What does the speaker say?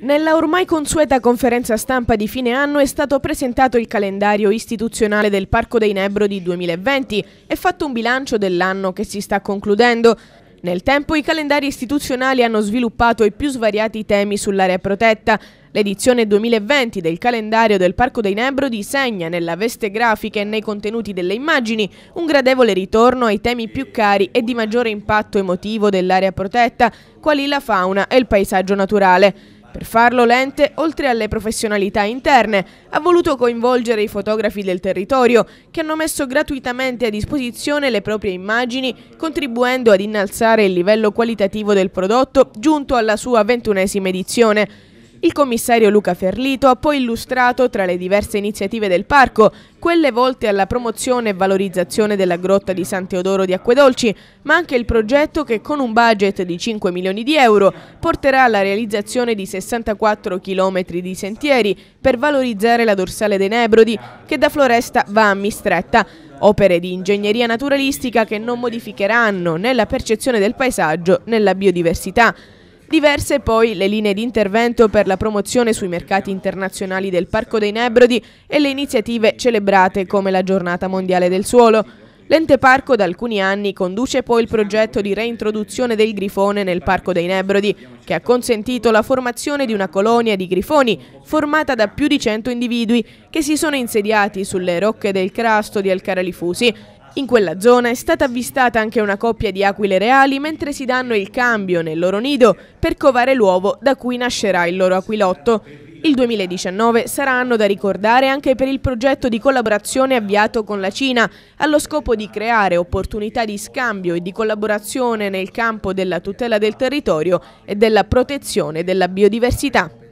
Nella ormai consueta conferenza stampa di fine anno è stato presentato il calendario istituzionale del Parco dei Nebrodi 2020 e fatto un bilancio dell'anno che si sta concludendo. Nel tempo i calendari istituzionali hanno sviluppato i più svariati temi sull'area protetta. L'edizione 2020 del calendario del Parco dei Nebrodi segna nella veste grafica e nei contenuti delle immagini un gradevole ritorno ai temi più cari e di maggiore impatto emotivo dell'area protetta, quali la fauna e il paesaggio naturale. Per farlo l'ente, oltre alle professionalità interne, ha voluto coinvolgere i fotografi del territorio che hanno messo gratuitamente a disposizione le proprie immagini contribuendo ad innalzare il livello qualitativo del prodotto giunto alla sua ventunesima edizione il commissario Luca Ferlito ha poi illustrato tra le diverse iniziative del parco quelle volte alla promozione e valorizzazione della grotta di San Teodoro di Acquedolci, ma anche il progetto che con un budget di 5 milioni di euro porterà alla realizzazione di 64 chilometri di sentieri per valorizzare la dorsale dei Nebrodi che da Floresta va a Mistretta, opere di ingegneria naturalistica che non modificheranno né la percezione del paesaggio né la biodiversità. Diverse poi le linee di intervento per la promozione sui mercati internazionali del Parco dei Nebrodi e le iniziative celebrate come la Giornata Mondiale del Suolo. L'ente parco da alcuni anni conduce poi il progetto di reintroduzione del grifone nel Parco dei Nebrodi, che ha consentito la formazione di una colonia di grifoni formata da più di 100 individui che si sono insediati sulle rocche del Crasto di Alcaralifusi in quella zona è stata avvistata anche una coppia di aquile reali mentre si danno il cambio nel loro nido per covare l'uovo da cui nascerà il loro aquilotto. Il 2019 sarà anno da ricordare anche per il progetto di collaborazione avviato con la Cina, allo scopo di creare opportunità di scambio e di collaborazione nel campo della tutela del territorio e della protezione della biodiversità.